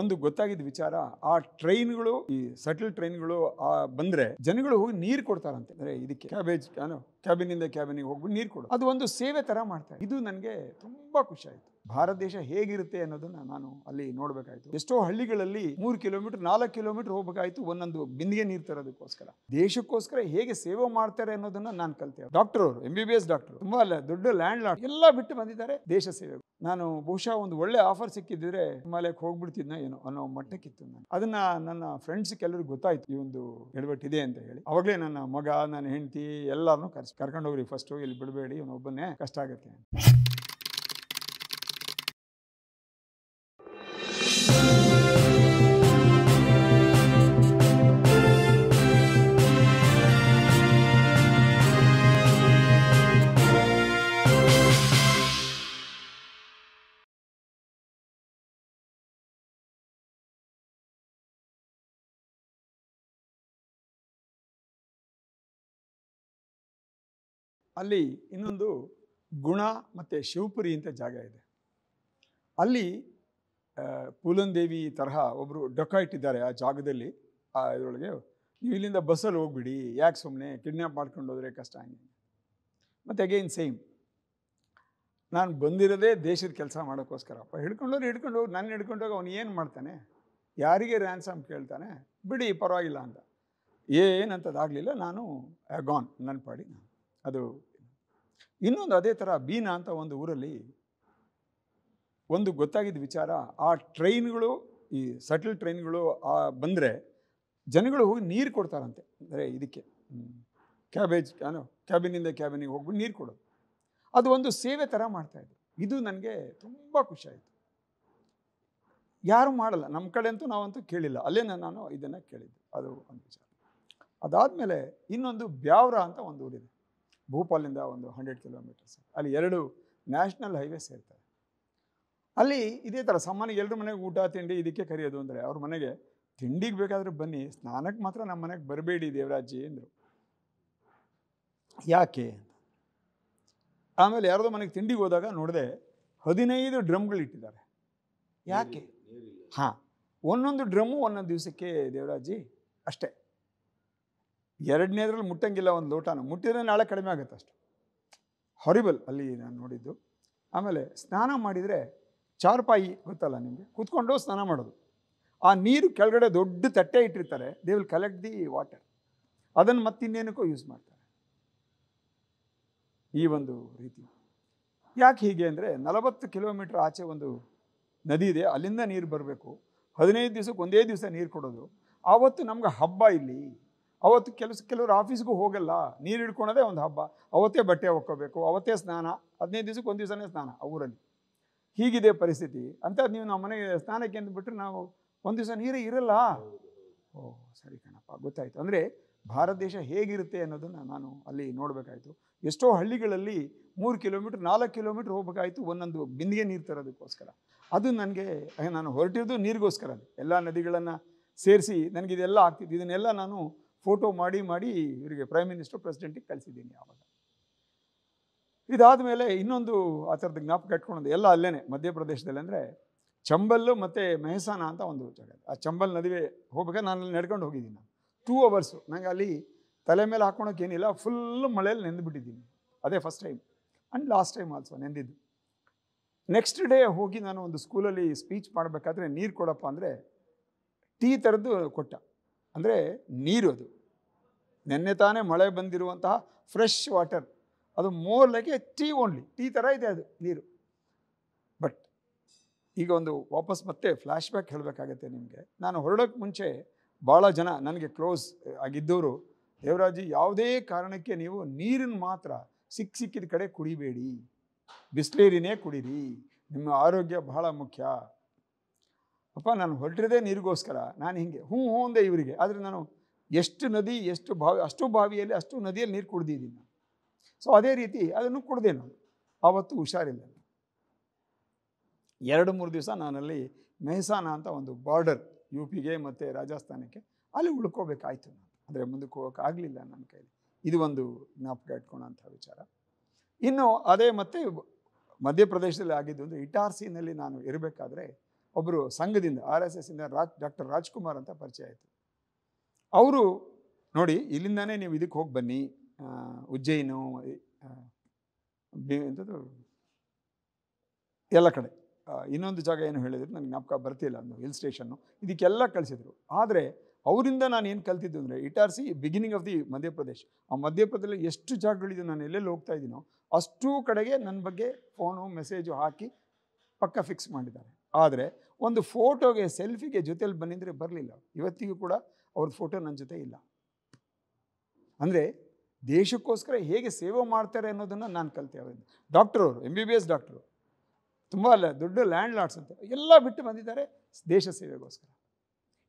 ಒಂದು ಗೊತ್ತಾಗಿದ್ದ ವಿಚಾರ ಆ ಟ್ರೈನ್ಗಳು ಈ ಸಟಲ್ ಟ್ರೈನ್ಗಳು ಬಂದರೆ ಜನಗಳು ಹೋಗಿ ನೀರು ಕೊಡ್ತಾರಂತೆ ಅಂದರೆ ಇದಕ್ಕೆ ಕ್ಯಾಬೇಜ್ ಕ್ಯಾಬಿನಿಂದ ಕ್ಯಾಬಿನಿಗೆ ಹೋಗ್ಬಿಟ್ಟು ನೀರು ಕೊಡು ಅದು ಒಂದು ಸೇವೆ ಥರ ಮಾಡ್ತಾರೆ ಇದು ನನಗೆ ತುಂಬ ಖುಷಿ ಆಯ್ತು ಭಾರತ ದೇಶ ಹೇಗಿರುತ್ತೆ ಅನ್ನೋದನ್ನ ನಾನು ಅಲ್ಲಿ ನೋಡಬೇಕಾಯಿತು ಎಷ್ಟೋ ಹಳ್ಳಿಗಳಲ್ಲಿ ಮೂರು ಕಿಲೋಮೀಟರ್ ನಾಲ್ಕು ಕಿಲೋಮೀಟರ್ ಹೋಗಬೇಕಾಯಿತು ಒಂದೊಂದು ಬಿಂದಿಗೆ ನೀರು ತರೋದಕ್ಕೋಸ್ಕರ ದೇಶಕ್ಕೋಸ್ಕರ ಹೇಗೆ ಸೇವೆ ಮಾಡ್ತಾರೆ ಅನ್ನೋದನ್ನ ನಾನು ಕಲಿತೆ ಡಾಕ್ಟರ್ ಅವರು M B B S doctor ತುಂಬ ಅಲ್ಲ ದೊಡ್ಡ ಲ್ಯಾಂಡ್ ಲಾರ್ಡ್ ಎಲ್ಲ ಬಿಟ್ಟು ಬಂದಿದ್ದಾರೆ ದೇಶ ಸೇವೆ ನಾನು ಬಹುಶಃ ಒಂದು ಒಳ್ಳೆ ಆಫರ್ ಸಿಕ್ಕಿದ್ರೆ ಹಿಮಾಲಯಕ್ಕೆ ಹೋಗ್ಬಿಡ್ತಿದ್ನ ಏನೋ ಅನ್ನೋ ಮಟ್ಟಕ್ಕಿತ್ತು ನಾನು ಅದನ್ನ ನನ್ನ ಫ್ರೆಂಡ್ಸ್ ಎಲ್ಲರಿಗೂ ಗೊತ್ತಾಯ್ತು ಈ ಒಂದು ಎಡವಟ್ಟಿದೆ ಅಂತ ಹೇಳಿ ಅವಾಗಲೇ ನನ್ನ ಮಗ ನನ್ನ ಹೆಂಡತಿ ಎಲ್ಲರನ್ನೂ ಕರೆಸ್ಬಿಟ್ಟು ಕರ್ಕೊಂಡೋಗ್ರಿ ಫಸ್ಟು ಇಲ್ಲಿ ಬಿಡಬೇಡಿ ಇವನೊಬ್ಬನೇ ಕಷ್ಟ ಆಗುತ್ತೆ ಅಲ್ಲಿ ಇನ್ನೊಂದು ಗುಣ ಮತ್ತು ಶಿವಪುರಿ ಅಂತ ಜಾಗ ಇದೆ ಅಲ್ಲಿ ಪೂಲಂದೇವಿ ತರಹ ಒಬ್ಬರು ಡೊಕ್ಕ ಇಟ್ಟಿದ್ದಾರೆ ಆ ಜಾಗದಲ್ಲಿ ಆ ಇದರೊಳಗೆ ನೀವು ಇಲ್ಲಿಂದ ಬಸ್ಸಲ್ಲಿ ಹೋಗ್ಬಿಡಿ ಯಾಕೆ ಸುಮ್ಮನೆ ಕಿಡ್ನ್ಯಾಪ್ ಮಾಡ್ಕೊಂಡು ಹೋದರೆ ಕಷ್ಟ ಹಂಗೆ ಮತ್ತು ಅಗೈನ್ ಸೇಮ್ ನಾನು ಬಂದಿರೋದೇ ದೇಶದ ಕೆಲಸ ಮಾಡೋಕ್ಕೋಸ್ಕರ ಅಪ್ಪ ಹಿಡ್ಕೊಂಡೋರು ಹಿಡ್ಕೊಂಡು ಹೋಗಿ ನಾನು ಹೋಗಿ ಅವನು ಏನು ಮಾಡ್ತಾನೆ ಯಾರಿಗೆ ರ್ಯಾನ್ಸಮ್ ಕೇಳ್ತಾನೆ ಬಿಡಿ ಪರವಾಗಿಲ್ಲ ಅಂತ ಏನಂತದಾಗಲಿಲ್ಲ ನಾನು ಗಾನ್ ನನ್ನ ಪಾಡಿ ಅದು ಇನ್ನೊಂದು ಅದೇ ಥರ ಬೀನಾ ಅಂತ ಒಂದು ಊರಲ್ಲಿ ಒಂದು ಗೊತ್ತಾಗಿದ್ದ ವಿಚಾರ ಆ ಟ್ರೈನ್ಗಳು ಈ ಸಟಲ್ ಟ್ರೈನ್ಗಳು ಆ ಬಂದರೆ ಜನಗಳು ಹೋಗಿ ನೀರು ಕೊಡ್ತಾರಂತೆ ಅಂದರೆ ಇದಕ್ಕೆ ಕ್ಯಾಬೇಜ್ ಏನೋ ಕ್ಯಾಬಿನಿಂದ ಕ್ಯಾಬಿನಿಗೆ ಹೋಗ್ಬಿಟ್ಟು ನೀರು ಕೊಡೋದು ಅದು ಒಂದು ಸೇವೆ ಥರ ಮಾಡ್ತಾಯಿದ್ರು ಇದು ನನಗೆ ತುಂಬ ಖುಷಿಯಾಯಿತು ಯಾರು ಮಾಡಲ್ಲ ನಮ್ಮ ಕಡೆ ಅಂತೂ ನಾವಂತೂ ಕೇಳಿಲ್ಲ ಅಲ್ಲೇ ನಾನು ಇದನ್ನು ಕೇಳಿದ್ದೆ ಅದು ಒಂದು ವಿಚಾರ ಅದಾದಮೇಲೆ ಇನ್ನೊಂದು ಬ್ಯಾವ್ರ ಅಂತ ಒಂದು ಊರಿದೆ ಭೂಪಾಲಿಂದ ಒಂದು ಹಂಡ್ರೆಡ್ ಕಿಲೋಮೀಟರ್ಸ್ ಅಲ್ಲಿ ಎರಡು ನ್ಯಾಷನಲ್ ಹೈವೇ ಸೇರ್ತವೆ ಅಲ್ಲಿ ಇದೇ ಥರ ಸಾಮಾನ್ಯ ಎಲ್ಲರ ಮನೆಗೆ ಊಟ ತಿಂಡಿ ಇದಕ್ಕೆ ಕರೆಯೋದು ಅಂದರೆ ಅವ್ರ ಮನೆಗೆ ತಿಂಡಿಗೆ ಬೇಕಾದರೆ ಬನ್ನಿ ಸ್ನಾನಕ್ಕೆ ಮಾತ್ರ ನಮ್ಮ ಮನೆಗೆ ಬರಬೇಡಿ ದೇವರಾಜಿ ಅಂದರು ಯಾಕೆ ಆಮೇಲೆ ಯಾರ್ದೋ ಮನೆಗೆ ತಿಂಡಿಗೆ ಹೋದಾಗ ನೋಡಿದೆ ಹದಿನೈದು ಇಟ್ಟಿದ್ದಾರೆ ಯಾಕೆ ಹಾಂ ಒಂದೊಂದು ಡ್ರಮ್ಮು ಒಂದೊಂದು ದಿವಸಕ್ಕೆ ದೇವರಾಜಿ ಅಷ್ಟೇ ಎರಡನೇದ್ರಲ್ಲಿ ಮುಟ್ಟಂಗಿಲ್ಲ ಒಂದು ಲೋಟನ ಮುಟ್ಟಿದ್ರೆ ನಾಳೆ ಕಡಿಮೆ ಆಗುತ್ತೆ ಅಷ್ಟು ಹಾರಿಬಲ್ ಅಲ್ಲಿ ನಾನು ನೋಡಿದ್ದು ಆಮೇಲೆ ಸ್ನಾನ ಮಾಡಿದರೆ ಚಾರ್ಪಾಯಿ ಗೊತ್ತಲ್ಲ ನಿಮಗೆ ಕೂತ್ಕೊಂಡು ಸ್ನಾನ ಮಾಡೋದು ಆ ನೀರು ಕೆಳಗಡೆ ದೊಡ್ಡ ತಟ್ಟೆ ಇಟ್ಟಿರ್ತಾರೆ they will collect the water ಅದನ್ನು ಮತ್ತಿನ್ನೇನಕ್ಕೂ ಯೂಸ್ ಮಾಡ್ತಾರೆ ಈ ಒಂದು ರೀತಿ ಯಾಕೆ ಹೀಗೆ ಅಂದರೆ ನಲವತ್ತು ಕಿಲೋಮೀಟ್ರ್ ಆಚೆ ಒಂದು ನದಿ ಇದೆ ಅಲ್ಲಿಂದ ನೀರು ಬರಬೇಕು ಹದಿನೈದು ದಿವಸಕ್ಕೆ ಒಂದೇ ದಿವಸ ನೀರು ಕೊಡೋದು ಆವತ್ತು ನಮ್ಗೆ ಹಬ್ಬ ಇಲ್ಲಿ ಅವತ್ತು ಕೆಲಸ ಕೆಲವರು ಆಫೀಸ್ಗೂ ಹೋಗಲ್ಲ ನೀರು ಹಿಡ್ಕೊಳೋದೇ ಒಂದು ಹಬ್ಬ ಅವತ್ತೇ ಬಟ್ಟೆ ಒಕ್ಕೋಬೇಕು ಅವತ್ತೇ ಸ್ನಾನ ಹದಿನೈದು ದಿವಸಕ್ಕೆ ಒಂದು ದಿವಸನೇ ಸ್ನಾನ ಊರಲ್ಲಿ ಹೀಗಿದೆ ಪರಿಸ್ಥಿತಿ ಅಂತ ನೀವು ನಮ್ಮ ಮನೆಗೆ ಸ್ನಾನಕ್ಕೆ ಅಂದ್ಬಿಟ್ರೆ ನಾವು ಒಂದು ದಿವಸ ನೀರೇ ಇರಲ್ಲ ಓ ಸರಿ ಕಣಪ್ಪ ಗೊತ್ತಾಯಿತು ಅಂದರೆ ಭಾರತ ದೇಶ ಹೇಗಿರುತ್ತೆ ಅನ್ನೋದನ್ನು ನಾನು ಅಲ್ಲಿ ನೋಡಬೇಕಾಯಿತು ಎಷ್ಟೋ ಹಳ್ಳಿಗಳಲ್ಲಿ ಮೂರು ಕಿಲೋಮೀಟ್ರ್ ನಾಲ್ಕು ಕಿಲೋಮೀಟ್ರ್ ಹೋಗಬೇಕಾಯಿತು ಒಂದೊಂದು ಬಿಂದಿಗೆ ನೀರು ತರೋದಕ್ಕೋಸ್ಕರ ಅದು ನನಗೆ ನಾನು ಹೊರಟಿರೋದು ನೀರಿಗೋಸ್ಕರ ಎಲ್ಲ ನದಿಗಳನ್ನು ಸೇರಿಸಿ ನನಗಿದೆಲ್ಲ ಆಗ್ತಿತ್ತು ಇದನ್ನೆಲ್ಲ ನಾನು ಫೋಟೋ ಮಾಡಿ ಮಾಡಿ ಇವರಿಗೆ ಪ್ರೈಮ್ ಮಿನಿಸ್ಟರ್ ಪ್ರೆಸಿಡೆಂಟಿಗೆ ಕಳಿಸಿದ್ದೀನಿ ಆವಾಗ ಇದಾದ ಮೇಲೆ ಇನ್ನೊಂದು ಆ ಥರದ ಜ್ಞಾಪಕ ಇಟ್ಕೊಂಡು ಎಲ್ಲ ಅಲ್ಲೇ ಮಧ್ಯಪ್ರದೇಶದಲ್ಲಿ ಅಂದರೆ ಚಂಬಲ್ಲು ಮತ್ತು ಮೆಹಸಾನ ಅಂತ ಒಂದು ಜಾಗ ಆ ಚಂಬಲ್ ನದಿವೆ ಹೋಗ್ಬೇಕಾದ್ರೆ ನಾನು ಅಲ್ಲಿ ನಡ್ಕೊಂಡು ಹೋಗಿದ್ದೀನಿ ನಾನು ಟೂ ಅವರ್ಸು ನನಗೆ ಅಲ್ಲಿ ತಲೆ ಮೇಲೆ ಹಾಕೊಳಕ್ಕೆ ಏನಿಲ್ಲ ಫುಲ್ಲು ಮಳೆಯಲ್ಲಿ ನೆಂದುಬಿಟ್ಟಿದ್ದೀನಿ ಅದೇ first time and last time also ನೆಂದಿದ್ದು ನೆಕ್ಸ್ಟ್ ಡೇ ಹೋಗಿ ನಾನು ಒಂದು ಸ್ಕೂಲಲ್ಲಿ ಸ್ಪೀಚ್ ಮಾಡಬೇಕಾದ್ರೆ ನೀರು ಕೊಡಪ್ಪ ಅಂದರೆ ಟೀ ಥರದ್ದು ಕೊಟ್ಟ ಅಂದರೆ ನೀರು ಅದು ನಿನ್ನೆ ತಾನೇ ಮಳೆ ಬಂದಿರುವಂತಹ ಫ್ರೆಶ್ ವಾಟರ್ ಅದು more like a tea only tea ಥರ ಇದೆ ಅದು ನೀರು ಬಟ್ ಈಗ ಒಂದು ವಾಪಸ್ ಮತ್ತೆ ಫ್ಲ್ಯಾಶ್ ಬ್ಯಾಕ್ ಹೇಳಬೇಕಾಗತ್ತೆ ನಿಮಗೆ ನಾನು ಹೊರಡೋಕ್ಕೆ ಮುಂಚೆ ಭಾಳ ಜನ ನನಗೆ ಕ್ಲೋಸ್ ಆಗಿದ್ದವರು ದೇವರಾಜಿ ಯಾವುದೇ ಕಾರಣಕ್ಕೆ ನೀವು ನೀರಿನ ಮಾತ್ರ ಸಿಕ್ಕ ಸಿಕ್ಕಿದ ಕಡೆ ಕುಡಿಬೇಡಿ ಬಿಸಿಲೇರಿನೇ ಕುಡೀರಿ ನಿಮ್ಮ ಆರೋಗ್ಯ ಬಹಳ ಮುಖ್ಯ ಅಪ್ಪ ನಾನು ಹೊರಟಿರೋದೇ ನೀರಿಗೋಸ್ಕರ ನಾನು ಹಿಂಗೆ ಹ್ಞೂ ಹ್ಞೂ ಅಂದೆ ಇವರಿಗೆ ಆದರೆ ನಾನು ಎಷ್ಟು ನದಿ ಎಷ್ಟು ಬಾವಿ ಅಷ್ಟು ಬಾವಿಯಲ್ಲಿ ಅಷ್ಟು ನದಿಯಲ್ಲಿ ನೀರು ಕುಡ್ದಿದ್ದೀನಿ ನಾನು ಸೊ ಅದೇ ರೀತಿ ಅದನ್ನು ಕುಡ್ದೆ ನಾನು ಆವತ್ತು ಹುಷಾರಿಲ್ಲ ಎರಡು ಮೂರು ದಿವಸ ನಾನಲ್ಲಿ ಮೆಹಸಾನ ಅಂತ ಒಂದು ಬಾರ್ಡರ್ ಯು ಪಿಗೆ ಮತ್ತು ರಾಜಸ್ಥಾನಕ್ಕೆ ಅಲ್ಲಿ ಉಳ್ಕೋಬೇಕಾಯ್ತು ನಾನು ಅಂದರೆ ಮುಂದಕ್ಕೆ ಆಗಲಿಲ್ಲ ನನ್ನ ಕೈಲಿ ಇದು ಒಂದು ಜ್ಞಾಪಕ ಇಟ್ಕೊಳ್ಳೋಂಥ ವಿಚಾರ ಇನ್ನು ಅದೇ ಮತ್ತೆ ಮಧ್ಯಪ್ರದೇಶದಲ್ಲಿ ಆಗಿದ್ದು ಅಂದರೆ ಇಟಾರ್ಸಿನಲ್ಲಿ ನಾನು ಇರಬೇಕಾದ್ರೆ ಒಬ್ಬರು ಸಂಘದಿಂದ ಆರ್ ಎಸ್ ಇಂದ ರಾಜ್ ಡಾಕ್ಟರ್ ರಾಜ್ಕುಮಾರ್ ಅಂತ ಪರಿಚಯ ಆಯಿತು ಅವರು ನೋಡಿ ಇಲ್ಲಿಂದಾನೇ ನೀವು ಇದಕ್ಕೆ ಹೋಗಿ ಬನ್ನಿ ಉಜ್ಜಯಿನ ಎಂಥದ್ದು ಎಲ್ಲ ಕಡೆ ಇನ್ನೊಂದು ಜಾಗ ಏನು ಹೇಳಿದ್ರು ನನಗೆ ಜ್ಞಾಪಕ ಬರ್ತಿಲ್ಲ ಅನ್ನೋ ಹಿಲ್ ಸ್ಟೇಷನ್ನು ಇದಕ್ಕೆಲ್ಲ ಕಳಿಸಿದರು ಆದರೆ ಅವರಿಂದ ನಾನು ಏನು ಕಲ್ತಿದ್ದು ಅಂದರೆ it R C beginning of the Madhya Pradesh ಆ ಮಧ್ಯಪ್ರದೇಶದಲ್ಲಿ ಎಷ್ಟು ಜಾಗಗಳಿದೆ ನಾನು ಎಲ್ಲೆಲ್ಲಿ ಹೋಗ್ತಾ ಇದ್ದೀನೋ ಅಷ್ಟೂ ಕಡೆಗೆ ನನ್ನ ಬಗ್ಗೆ ಫೋನು ಮೆಸೇಜು ಹಾಕಿ ಪಕ್ಕ ಫಿಕ್ಸ್ ಮಾಡಿದ್ದಾರೆ ಆದರೆ ಒಂದು ಫೋಟೋಗೆ ಸೆಲ್ಫಿಗೆ ಜೊತೆಯಲ್ಲಿ ಬಂದಿದ್ದರೆ ಬರಲಿಲ್ಲ ಇವತ್ತಿಗೂ ಕೂಡ ಅವ್ರ ಫೋಟೋ ನನ್ನ ಜೊತೆ ಇಲ್ಲ ಅಂದರೆ ದೇಶಕ್ಕೋಸ್ಕರ ಹೇಗೆ ಸೇವೆ ಮಾಡ್ತಾರೆ ಅನ್ನೋದನ್ನು ನಾನು ಕಲಿತೆ ಅವರಿಂದ ಡಾಕ್ಟ್ರವರು ಅವರು M B B S doctor ತುಂಬ ಅಲ್ಲ ದೊಡ್ಡ ಲ್ಯಾಂಡ್ ಲಾರ್ಡ್ಸ್ ಅಂತ ಎಲ್ಲ ಬಿಟ್ಟು ಬಂದಿದ್ದಾರೆ ದೇಶ ಸೇವೆಗೋಸ್ಕರ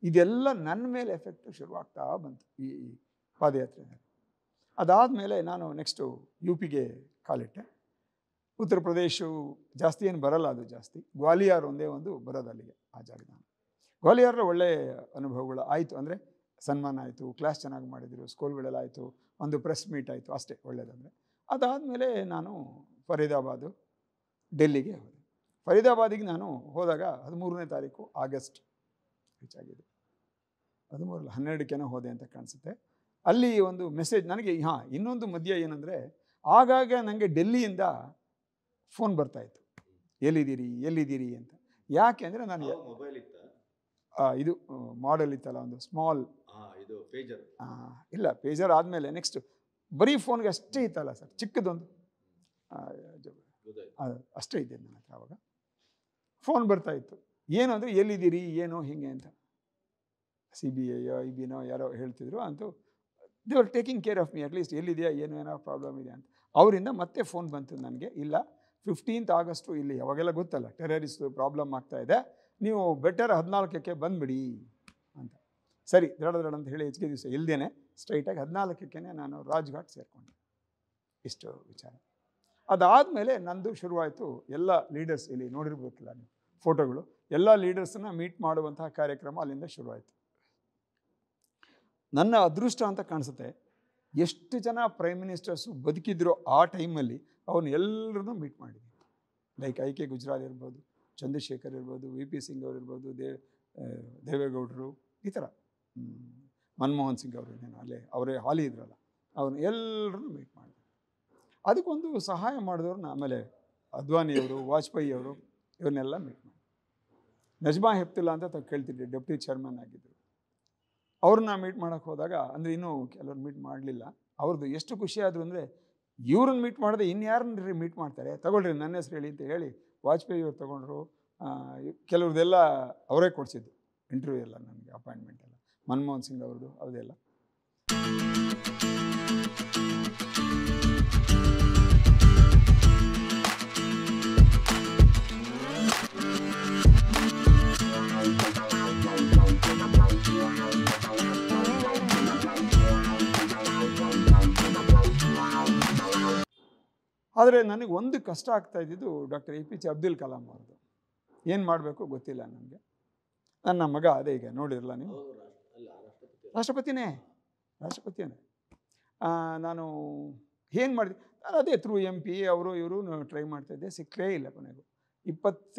ಇದೆಲ್ಲ ನನ್ನ ಮೇಲೆ ಎಫೆಕ್ಟ್ ಶುರುವಾಗ್ತಾ ಬಂತು ಈ ಪಾದಯಾತ್ರೆ ಅದಾದ ಮೇಲೆ ನಾನು ನೆಕ್ಸ್ಟು ಯು ಪಿಗೆ ಕಾಲಿಟ್ಟೆ ಉತ್ತರ ಪ್ರದೇಶ ಜಾಸ್ತಿ ಏನು ಬರಲ್ಲ ಅದು ಜಾಸ್ತಿ ಗ್ವಾಲಿಯರ್ ಒಂದೇ ಒಂದು ಬರೋದು ಅಲ್ಲಿಗೆ ಆ ನಾನು ಗ್ವಾಲಿಯರ್ನ ಒಳ್ಳೆಯ ಅನುಭವಗಳು ಆಯಿತು ಅಂದರೆ ಸನ್ಮಾನ ಆಯಿತು ಕ್ಲಾಸ್ ಚೆನ್ನಾಗಿ ಮಾಡಿದರು ಸ್ಕೂಲ್ಗಳೆಲ್ಲ ಆಯಿತು ಒಂದು ಪ್ರೆಸ್ ಮೀಟ್ ಆಯಿತು ಅಷ್ಟೇ ಒಳ್ಳೆಯದಂದರೆ ಅದಾದಮೇಲೆ ನಾನು ಫರೀದಾಬಾದು ಡೆಲ್ಲಿಗೆ ಹೋದೆ ಫರೀದಾಬಾದಿಗೆ ನಾನು ಹೋದಾಗ ಹದಿಮೂರನೇ ತಾರೀಕು ಆಗಸ್ಟ್ ಹೆಚ್ಚಾಗಿದೆ ಆಗಿದೆ ಹದಿಮೂರು ಹನ್ನೆರಡಕ್ಕೇನೋ ಹೋದೆ ಅಂತ ಕಾಣಿಸುತ್ತೆ ಅಲ್ಲಿ ಒಂದು ಮೆಸೇಜ್ ನನಗೆ ಹಾಂ ಇನ್ನೊಂದು ಮಧ್ಯ ಏನಂದರೆ ಆಗಾಗ ನನಗೆ ಡೆಲ್ಲಿಯಿಂದ ಫೋನ್ ಬರ್ತಾಯಿತ್ತು ಎಲ್ಲಿದ್ದೀರಿ ಎಲ್ಲಿದ್ದೀರಿ ಅಂತ ಯಾಕೆ ಅಂದರೆ ನಾನು ಇದು ಮಾಡೆಲ್ ಇತ್ತಲ್ಲ ಒಂದು ಸ್ಮಾಲ್ ಇದು ಪೇಜರ್ ಇಲ್ಲ ಪೇಜರ್ ಆದಮೇಲೆ ನೆಕ್ಸ್ಟ್ ಬರೀ ಫೋನ್ಗೆ ಅಷ್ಟೇ ಇತ್ತಲ್ಲ ಸರ್ ಚಿಕ್ಕದೊಂದು ಅಷ್ಟೇ ಇದೆ ನನ್ನ ಹತ್ರ ಅವಾಗ ಫೋನ್ ಬರ್ತಾ ಇತ್ತು ಏನು ಅಂದರೆ ಎಲ್ಲಿದ್ದೀರಿ ಏನು ಹಿಂಗೆ ಅಂತ ಸಿ ಬಿ ಐಯೋ ಐ ಬಿನೋ ಯಾರೋ ಹೇಳ್ತಿದ್ರು ಅಂತೂ they are taking care of me at least ಎಲ್ಲಿದೆಯಾ ಏನು ಏನೋ ಪ್ರಾಬ್ಲಮ್ ಇದೆ ಅಂತ ಅವರಿಂದ ಮತ್ತೆ ಫೋನ್ ಬಂತು ನನಗೆ ಇಲ್ಲ ಫಿಫ್ಟೀನ್ತ್ ಆಗಸ್ಟು ಇಲ್ಲಿ ಅವಾಗೆಲ್ಲ ಗೊತ್ತಲ್ಲ ಟೆರರಿಸ್ಟ್ ಪ್ರಾಬ್ಲಮ್ ಆಗ್ತಾ ಇದೆ ನೀವು ಬೆಟರ್ ಹದಿನಾಲ್ಕಕ್ಕೆ ಬಂದುಬಿಡಿ ಅಂತ ಸರಿ ದೃಢ ದೃಢ ಅಂತ ಹೇಳಿ ಹೆಚ್ಚಿಗೆ ದಿವಸ ಇಲ್ಲದೇನೆ ಸ್ಟ್ರೈಟಾಗಿ ಹದಿನಾಲ್ಕಕ್ಕೆ ನಾನು ರಾಜ್ಘಾಟ್ ಸೇರಿಕೊಂಡೆ ಇಷ್ಟು ವಿಚಾರ ಅದಾದಮೇಲೆ ನಂದು ಶುರುವಾಯಿತು ಎಲ್ಲ ಲೀಡರ್ಸ್ ಇಲ್ಲಿ ನೋಡಿರ್ಬೇಕಿಲ್ಲ ನೀವು ಫೋಟೋಗಳು ಎಲ್ಲ ಲೀಡರ್ಸನ್ನ ಮೀಟ್ ಮಾಡುವಂತಹ ಕಾರ್ಯಕ್ರಮ ಅಲ್ಲಿಂದ ಶುರುವಾಯಿತು ನನ್ನ ಅದೃಷ್ಟ ಅಂತ ಕಾಣಿಸುತ್ತೆ ಎಷ್ಟು ಜನ ಪ್ರೈಮ್ ಮಿನಿಸ್ಟರ್ಸು ಬದುಕಿದ್ರು ಆ ಟೈಮಲ್ಲಿ ಅವನ್ನ ಎಲ್ಲರನ್ನೂ ಮೀಟ್ ಮಾಡಿದ್ದೀನಿ ಲೈಕ್ ಐ ಕೆ ಗುಜರಾಲ್ ಇರ್ಬೋದು ಚಂದ್ರಶೇಖರ್ ಇರ್ಬೋದು ವಿ ಪಿ ಸಿಂಗ್ ಅವ್ರು ಇರ್ಬೋದು ದೇ ದೇವೇಗೌಡರು ಈ ಥರ ಮನಮೋಹನ್ ಸಿಂಗ್ ಅವರು ಏನೇನು ಅಲ್ಲೇ ಅವರೇ ಹಾಲಿ ಇದ್ರಲ್ಲ ಅವ್ರನ್ನ ಎಲ್ಲರನ್ನೂ ಮೀಟ್ ಮಾಡಿದೆ ಅದಕ್ಕೊಂದು ಸಹಾಯ ಮಾಡಿದವ್ರನ್ನ ಆಮೇಲೆ ಅದ್ವಾನಿಯವರು ವಾಜಪೇಯಿ ಅವರು ಇವ್ರನ್ನೆಲ್ಲ ಮೀಟ್ ಮಾಡಿ ನಜ್ಮಾ ಹೆಪ್ತಿಲ್ಲ ಅಂತ ತಾವು ಕೇಳ್ತಿದ್ದೆ ಡೆಪ್ಟಿ ಚೇರ್ಮನ್ ಆಗಿದ್ದರು ಅವ್ರನ್ನ ಮೀಟ್ ಮಾಡೋಕ್ಕೆ ಹೋದಾಗ ಅಂದರೆ ಇನ್ನೂ ಕೆಲವ್ರು ಮೀಟ್ ಮಾಡಲಿಲ್ಲ ಅವ್ರದ್ದು ಎಷ್ಟು ಖುಷಿ ಆದರು ಅಂದರೆ ಇವ್ರನ್ನ ಮೀಟ್ ಮಾಡಿದ್ರೆ ಇನ್ಯಾರನ್ನ ಮೀಟ್ ಮಾಡ್ತಾರೆ ತಗೊಳ್ರಿ ನನ್ನ ಹೆಸರು ಹೇಳಿ ಅಂತ ಹೇಳಿ ವಾಜಪೇಯಿ ಅವ್ರು ತೊಗೊಂಡ್ರು ಕೆಲವ್ರದ್ದೆಲ್ಲ ಅವರೇ ಕೊಡಿಸಿದ್ದು ಇಂಟರ್ವ್ಯೂ ಎಲ್ಲ ನನಗೆ ಅಪಾಯಿಂಟ್ಮೆಂಟ್ ಎಲ್ಲ ಮನಮೋಹನ್ ಸಿಂಗ್ ಅವ್ರದ್ದು ಅದೆಲ್ಲ ಆದರೆ ನನಗೆ ಒಂದು ಕಷ್ಟ ಆಗ್ತಾ ಇದ್ದಿದ್ದು doctor A P J Abdul Kalam ಅವ್ರದ್ದು ಏನು ಮಾಡಬೇಕು ಗೊತ್ತಿಲ್ಲ ನನಗೆ ನನ್ನ ಮಗ ಅದೇ ಈಗ ನೋಡಿರಲ್ಲ ನೀವು ರಾಷ್ಟ್ರಪತಿನೇ ರಾಷ್ಟ್ರಪತಿಯೇ ನಾನು ಏನು ಮಾಡಿದೆ ನಾನು ಅದೇ ಥ್ರೂ ಎಮ್ ಪಿ ಅವರು ಇವರು ಟ್ರೈ ಮಾಡ್ತಾಯಿದ್ದೆ ಸಿಕ್ಕಲೇ ಇಲ್ಲ ಕೊನೆಗೂ ಇಪ್ಪತ್ತ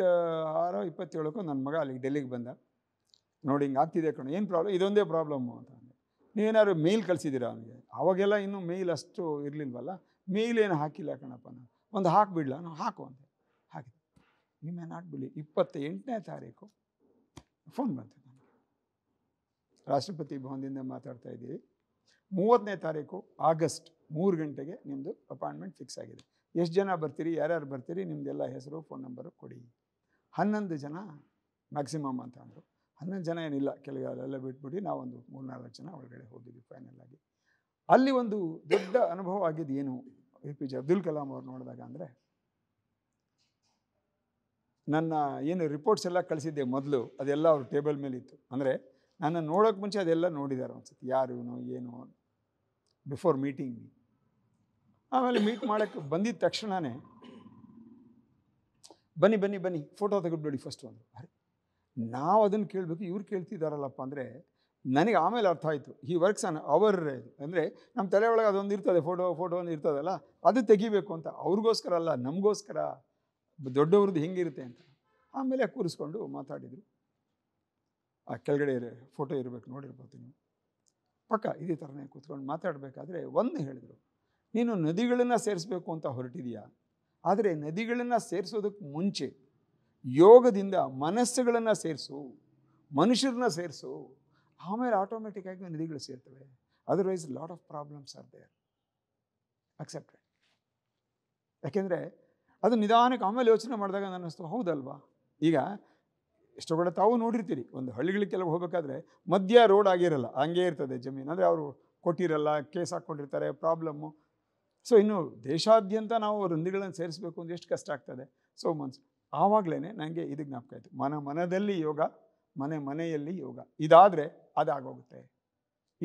ಆರೋ ಇಪ್ಪತ್ತೇಳಕ್ಕೂ ನನ್ನ ಮಗ ಅಲ್ಲಿಗೆ ಡೆಲ್ಲಿಗೆ ಬಂದ ನೋಡಿ ಹಿಂಗೆ ಆಗ್ತಿದೆ ಕಣ್ಣು ಏನು ಪ್ರಾಬ್ಲಮ್ ಇದೊಂದೇ ಪ್ರಾಬ್ಲಮ್ಮು ಅಂತ ನೀವೇನಾದ್ರು ಮೇಲ್ ಕಳಿಸಿದ್ದೀರಾ ಅವನಿಗೆ ಆವಾಗೆಲ್ಲ ಇನ್ನೂ ಮೇಲ್ ಅಷ್ಟು ಇರಲಿಲ್ವಲ್ಲ ಮೇಲೇನು ಹಾಕಿಲ್ಲ ಕಣಪ್ಪ ನಾನು ಒಂದು ಹಾಕಿಬಿಡಲ ನಾವು ಹಾಕು ಅಂತ ಹಾಕಿ ಯು ಮೆ ನಾಟ್ ಬಿಲೀವ್ ಇಪ್ಪತ್ತ ತಾರೀಕು ಫೋನ್ ಬಂತು ನನಗೆ ರಾಷ್ಟ್ರಪತಿ ಭವನದಿಂದ ಮಾತಾಡ್ತಾ ಇದ್ದೀವಿ ಮೂವತ್ತನೇ ತಾರೀಕು ಆಗಸ್ಟ್ ಮೂರು ಗಂಟೆಗೆ ನಿಮ್ಮದು ಅಪಾಯಿಂಟ್ಮೆಂಟ್ ಫಿಕ್ಸ್ ಆಗಿದೆ ಎಷ್ಟು ಜನ ಬರ್ತೀರಿ ಯಾರ್ಯಾರು ಬರ್ತೀರಿ ನಿಮ್ಮದೆಲ್ಲ ಹೆಸರು ಫೋನ್ ನಂಬರು ಕೊಡಿ ಹನ್ನೊಂದು ಜನ ಮ್ಯಾಕ್ಸಿಮಮ್ ಅಂತ ಅಂದರು ಹನ್ನೊಂದು ಜನ ಏನಿಲ್ಲ ಕೆಲವು ನಾವು ಬಿಟ್ಬಿಟ್ಟು ನಾವೊಂದು ಮೂರ್ನಾಲ್ಕು ಜನ ಒಳಗಡೆ ಹೋಗಿದ್ವಿ ಫೈನಲ್ ಆಗಿ ಅಲ್ಲಿ ಒಂದು ದೊಡ್ಡ ಅನುಭವ ಆಗಿದ್ದು ಏನು A P J Abdul Kalam ಅವ್ರು ನೋಡಿದಾಗ ಅಂದರೆ ನನ್ನ ಏನು ರಿಪೋರ್ಟ್ಸ್ ಎಲ್ಲ ಕಳಿಸಿದ್ದೆ ಮೊದಲು ಅದೆಲ್ಲ ಅವ್ರ ಟೇಬಲ್ ಮೇಲೆ ಇತ್ತು ಅಂದರೆ ನನ್ನ ನೋಡೋಕ್ಕೆ ಮುಂಚೆ ಅದೆಲ್ಲ ನೋಡಿದ್ದಾರೆ ಅನ್ಸುತ್ತೆ ಯಾರು ಇವನು ಏನು ಬಿಫೋರ್ ಮೀಟಿಂಗ್ ಆಮೇಲೆ ಮೀಟ್ ಮಾಡೋಕ್ಕೆ ಬಂದಿದ್ದ ತಕ್ಷಣವೇ ಬನ್ನಿ ಬನ್ನಿ ಬನ್ನಿ ಫೋಟೋ ತೆಗೆದ್ಬಿಡಿ ಫಸ್ಟ್ ಒಂದು ನಾವು ಅದನ್ನು ಕೇಳಬೇಕು ಇವ್ರು ಕೇಳ್ತಿದ್ದಾರಲ್ಲಪ್ಪ ಅಂದರೆ ನನಗೆ ಆಮೇಲೆ ಅರ್ಥ ಆಯಿತು ಈ ವರ್ಕ್ಸ್ ಆನ್ ಅವರ್ ಅಂದರೆ ನಮ್ಮ ತಲೆ ಒಳಗೆ ಅದೊಂದು ಇರ್ತದೆ ಫೋಟೋ ಫೋಟೋ ಒಂದು ಇರ್ತದಲ್ಲ ಅದು ತೆಗಿಬೇಕು ಅಂತ ಅವ್ರಿಗೋಸ್ಕರ ಅಲ್ಲ ನಮಗೋಸ್ಕರ ದೊಡ್ಡವ್ರದ್ದು ಹೆಂಗಿರುತ್ತೆ ಅಂತ ಆಮೇಲೆ ಕೂರಿಸ್ಕೊಂಡು ಮಾತಾಡಿದರು ಆ ಕೆಳಗಡೆ ಫೋಟೋ ಇರಬೇಕು ನೋಡಿರ್ಬೋದು ನೀವು ಪಕ್ಕ ಇದೇ ಥರನೇ ಕೂತ್ಕೊಂಡು ಮಾತಾಡಬೇಕಾದ್ರೆ ಒಂದು ಹೇಳಿದರು ನೀನು ನದಿಗಳನ್ನು ಸೇರಿಸಬೇಕು ಅಂತ ಹೊರಟಿದೆಯಾ ಆದರೆ ನದಿಗಳನ್ನು ಸೇರಿಸೋದಕ್ಕೆ ಮುಂಚೆ ಯೋಗದಿಂದ ಮನಸ್ಸುಗಳನ್ನು ಸೇರಿಸು ಮನುಷ್ಯರನ್ನ ಸೇರಿಸು ಆಮೇಲೆ ಆಟೋಮೆಟಿಕ್ಕಾಗಿ ನಿಧಿಗಳು ಸೇರ್ತವೆ otherwise lot of problems are there accepted ಯಾಕೆಂದರೆ ಅದು ನಿಧಾನಕ್ಕೆ ಆಮೇಲೆ ಯೋಚನೆ ಮಾಡಿದಾಗ ನನ್ನ ಅನಿಸ್ತು ಹೌದಲ್ವಾ ಈಗ ಎಷ್ಟೋ ಕೂಡ ತಾವು ನೋಡಿರ್ತೀರಿ ಒಂದು ಹಳ್ಳಿಗಳಿಗೆಲ್ಲ ಹೋಗ್ಬೇಕಾದ್ರೆ ಹೋಗಬೇಕಾದ್ರೆ ಮಧ್ಯ ರೋಡ್ ಆಗಿರಲ್ಲ ಹಂಗೆ ಇರ್ತದೆ ಜಮೀನು ಅಂದರೆ ಅವರು ಕೊಟ್ಟಿರಲ್ಲ ಕೇಸ್ ಹಾಕ್ಕೊಂಡಿರ್ತಾರೆ ಪ್ರಾಬ್ಲಮ್ಮು ಸೊ ಇನ್ನು ದೇಶಾದ್ಯಂತ ನಾವು ವೃಂದಿಗಳನ್ನು ಸೇರಿಸಬೇಕು ಅಂದರೆ ಎಷ್ಟು ಕಷ್ಟ ಆಗ್ತದೆ ಸೊ ಮನ್ಸ್ ಆವಾಗಲೇ ನನಗೆ ಇದು ಜ್ಞಾಪಕ ಆಯಿತು ಮನ ಮನದಲ್ಲಿ ಯೋಗ ಮನೆ ಮನೆಯಲ್ಲಿ ಯೋಗ ಇದಾದರೆ ಅದಾಗೋಗುತ್ತೆ